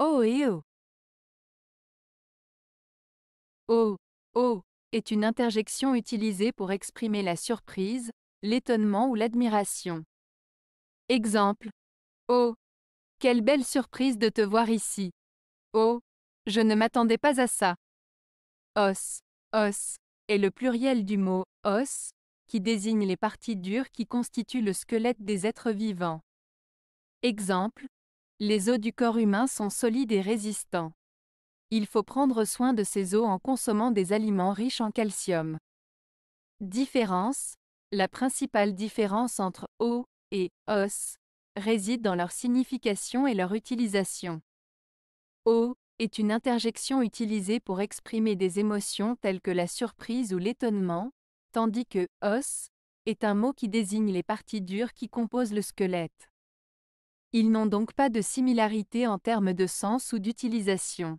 Oh et oh. Oh, oh est une interjection utilisée pour exprimer la surprise, l'étonnement ou l'admiration. Exemple. Oh, quelle belle surprise de te voir ici. Oh, je ne m'attendais pas à ça. Os, os est le pluriel du mot os, qui désigne les parties dures qui constituent le squelette des êtres vivants. Exemple. Les os du corps humain sont solides et résistants. Il faut prendre soin de ces os en consommant des aliments riches en calcium. Différence La principale différence entre os et os réside dans leur signification et leur utilisation. O est une interjection utilisée pour exprimer des émotions telles que la surprise ou l'étonnement, tandis que os est un mot qui désigne les parties dures qui composent le squelette. Ils n'ont donc pas de similarité en termes de sens ou d'utilisation.